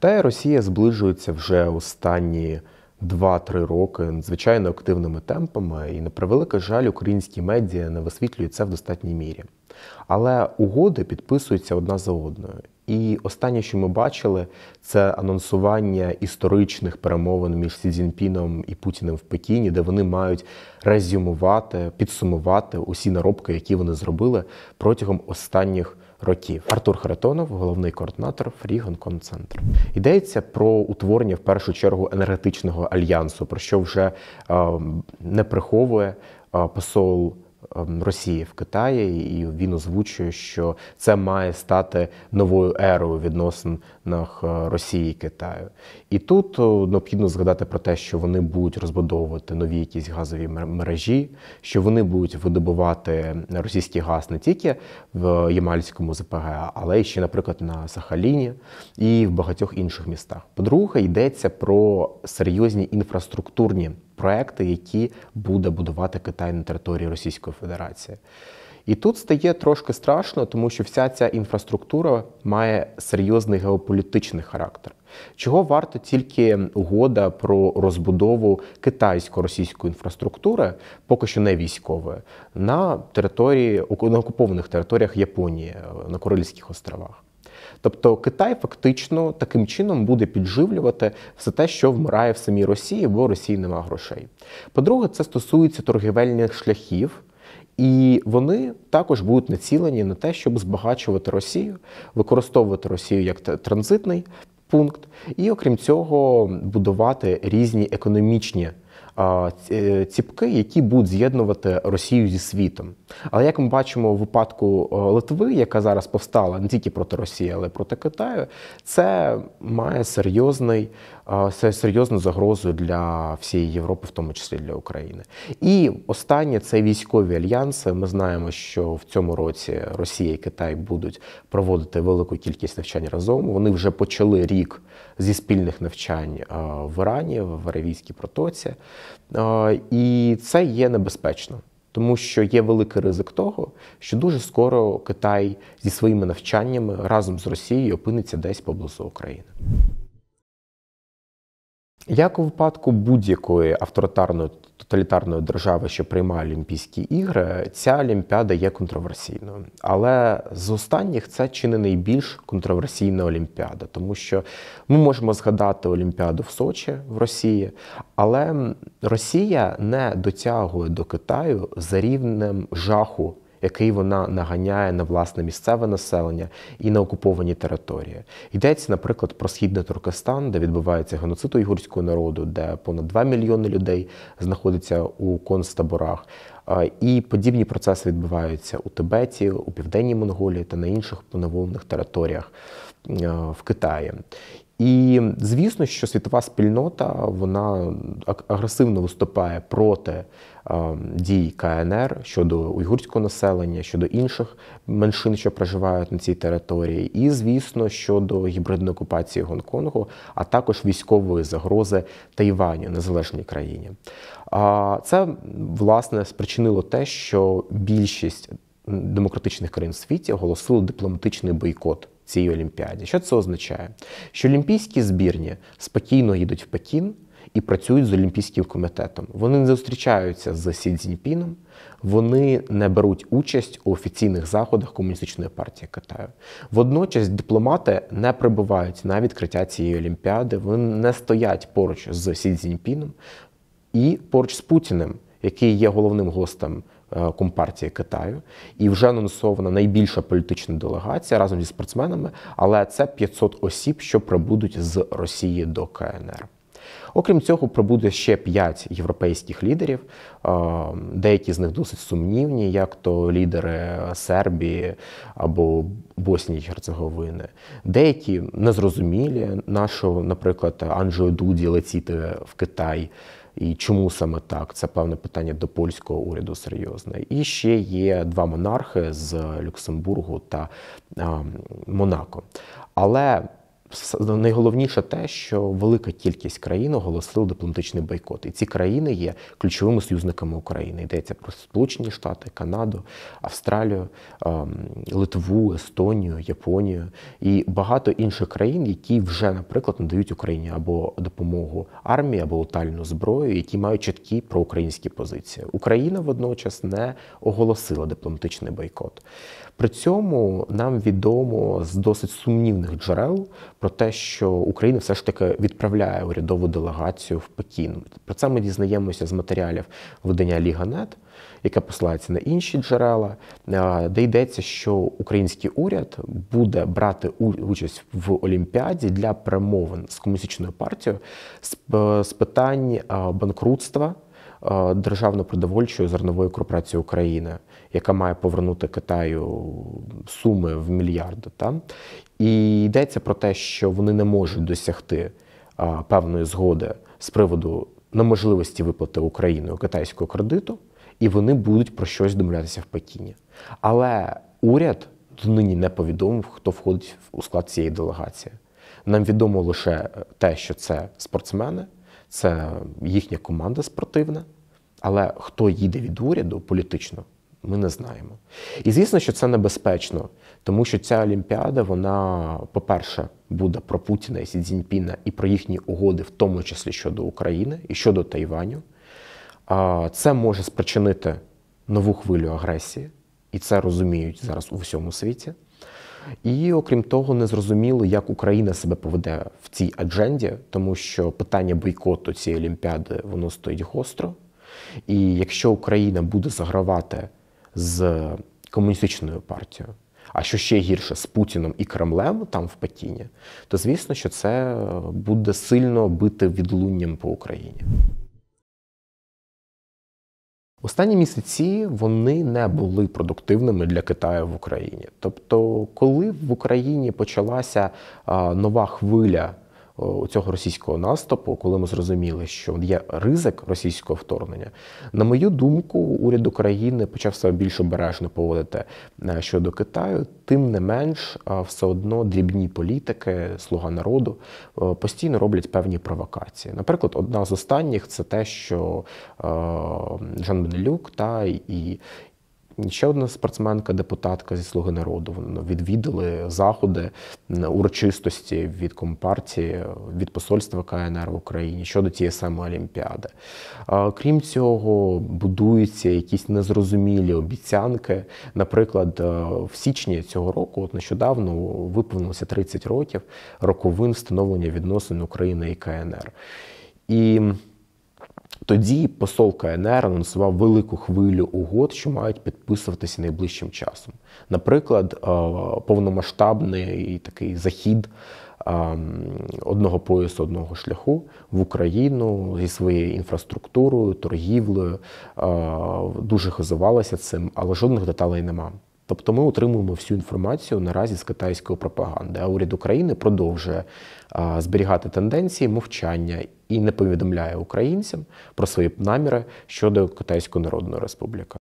Китай і Росія зближуються вже останні 2-3 роки надзвичайно активними темпами, і на превелике жаль, українські медіа не висвітлюють це в достатній мірі. Але угоди підписуються одна за одною. І останнє, що ми бачили, це анонсування історичних перемовин між Сі Цзіньпіном і Путіним в Пекіні, де вони мають резюмувати, підсумувати усі наробки, які вони зробили протягом останніх років. Артур Харитонов, головний координатор Фрігон Hong Kong Center. Йдеться про утворення в першу чергу енергетичного альянсу, про що вже е, не приховує е, посол. Ем, Росії в Китаї, і він озвучує, що це має стати новою ерою відносинах е, Росії і Китаю. І тут е, необхідно згадати про те, що вони будуть розбудовувати нові якісь газові мережі, що вони будуть видобувати російський газ не тільки в Ямальському ЗПГ, але й ще, наприклад, на Сахаліні і в багатьох інших містах. По-друге, йдеться про серйозні інфраструктурні проекти, які буде будувати Китай на території Російської федерація. І тут стає трошки страшно, тому що вся ця інфраструктура має серйозний геополітичний характер, чого варто тільки угода про розбудову китайсько-російської інфраструктури, поки що не військової, на території на окупованих територіях Японії на Корильських островах. Тобто Китай фактично таким чином буде підживлювати все те, що вмирає в самій Росії, бо Росії нема грошей. По-друге, це стосується торгівельних шляхів. І вони також будуть націлені на те, щоб збагачувати Росію, використовувати Росію як транзитний пункт, і окрім цього будувати різні економічні. Е, ціпки, які будуть з'єднувати Росію зі світом, але як ми бачимо в випадку е, Литви, яка зараз повстала не тільки проти Росії, але й проти Китаю, це має серйозний це серйозна загроза для всієї Європи, в тому числі для України. І останнє це військові альянси. Ми знаємо, що в цьому році Росія і Китай будуть проводити велику кількість навчань разом. Вони вже почали рік зі спільних навчань в Ірані, в Аравійській протоці, і це є небезпечно. Тому що є великий ризик того, що дуже скоро Китай зі своїми навчаннями разом з Росією опиниться десь поблизу України. Як у випадку будь-якої авторитарної тоталітарної держави, що приймає Олімпійські ігри, ця Олімпіада є контроверсійною. Але з останніх це чи не найбільш контроверсійна Олімпіада, тому що ми можемо згадати Олімпіаду в Сочі в Росії, але Росія не дотягує до Китаю за рівнем жаху який вона наганяє на власне місцеве населення і на окуповані території. Йдеться, наприклад, про східний Туркестан, де відбувається геноцид уйгурського народу, де понад 2 мільйони людей знаходиться у концтаборах. І подібні процеси відбуваються у Тибеті, у Південній Монголії та на інших поневолених територіях в Китаї. І звісно, що світова спільнота вона агресивно виступає проти дій КНР щодо уйгурського населення, щодо інших меншин, що проживають на цій території, і звісно, щодо гібридної окупації Гонконгу, а також військової загрози Тайваню незалежній країні. Це власне спричинило те, що більшість демократичних країн в світі оголосили дипломатичний бойкот цій Олімпіаді. Що це означає? Що олімпійські збірні спокійно їдуть в Пекін і працюють з Олімпійським комітетом. Вони не зустрічаються з Сі Цзіньпіном, вони не беруть участь у офіційних заходах комуністичної партії Китаю. Водночас дипломати не прибувають на відкриття цієї олімпіади. Вони не стоять поруч з Сі Цзіньпіном і поруч з Путіним, який є головним гостем Е, Компартії Китаю і вже анонсована найбільша політична делегація разом зі спортсменами, але це 500 осіб, що прибудуть з Росії до КНР. Окрім цього, прибуде ще п'ять європейських лідерів. Е, деякі з них досить сумнівні, як то лідери Сербії або Боснії і Герцеговини. Деякі незрозумілі, нашого, наприклад, Анджею Дуді летіти в Китай. І чому саме так? Це певне питання до польського уряду серйозне. І ще є два монархи з Люксембургу та а, ем, Монако. Але Ну, найголовніше те, що велика кількість країн оголосили дипломатичний бойкот, і ці країни є ключовими союзниками України. Йдеться про Сполучені Штати, Канаду, Австралію, ем, Литву, Естонію, Японію і багато інших країн, які вже, наприклад, надають Україні або допомогу армії, або летальну зброю, які мають чіткі проукраїнські позиції. Україна водночас не оголосила дипломатичний бойкот. При цьому нам відомо з досить сумнівних джерел про те, що Україна все ж таки відправляє урядову делегацію в Пекін. Про це ми дізнаємося з матеріалів видання Ліганет, яке посилається на інші джерела, е, де йдеться, що український уряд буде брати участь в Олімпіаді для перемовин з комуністичною партією з е, питань е, банкрутства. Е, державно продовольчої зернової корпорації України, яка має повернути Китаю суми в мільярди. Там і йдеться про те, що вони не можуть досягти е, певної згоди з приводу неможливості виплати Україною китайського кредиту, і вони будуть про щось домовлятися в Пекіні. Але уряд нині не повідомив, хто входить у склад цієї делегації. Нам відомо лише те, що це спортсмени це їхня команда спортивна, але хто їде від уряду політично, ми не знаємо. І звісно, що це небезпечно, тому що ця олімпіада, вона, по-перше, буде про Путіна і Сі Цзіньпіна і про їхні угоди, в тому числі щодо України і щодо Тайваню. Це може спричинити нову хвилю агресії, і це розуміють зараз у всьому світі. І окрім того, незрозуміло, як Україна себе поведе в цій адженді, тому що питання бойкоту цієї олімпіади воно стоїть гостро. І якщо Україна буде загравати з комуністичною партією, а що ще гірше з Путіном і Кремлем там в Пекіні, то звісно, що це буде сильно бити відлунням по Україні. Останні місяці вони не були продуктивними для Китаю в Україні. Тобто, коли в Україні почалася нова хвиля Е, у цього російського наступу, коли ми зрозуміли, що є ризик російського вторгнення, на мою думку, уряд України почав себе більш обережно поводити е, щодо Китаю, тим не менш, е, все одно дрібні політики, слуга народу постійно роблять певні провокації. Наприклад, одна з останніх це те, що Жан Менелюк та і Ще одна спортсменка, депутатка зі слуги народу. Вона відвідали заходи урочистості від компартії, від посольства КНР в Україні щодо тієї самої ем Олімпіади. Крім цього, будуються якісь незрозумілі обіцянки. Наприклад, е, в січні цього року, от нещодавно, виповнилося 30 років роковин встановлення відносин України і КНР. І тоді посол КНР анонсував велику хвилю угод, що мають підписуватися найближчим часом. Наприклад, е, повномасштабний такий захід е, одного поясу, одного шляху в Україну зі своєю інфраструктурою, торгівлею е, дуже хизувалася цим, але жодних деталей немає. Тобто ми отримуємо всю інформацію наразі з китайської пропаганди. А уряд України продовжує а, зберігати тенденції мовчання і не повідомляє українцям про свої наміри щодо Китайської Народної Республіки.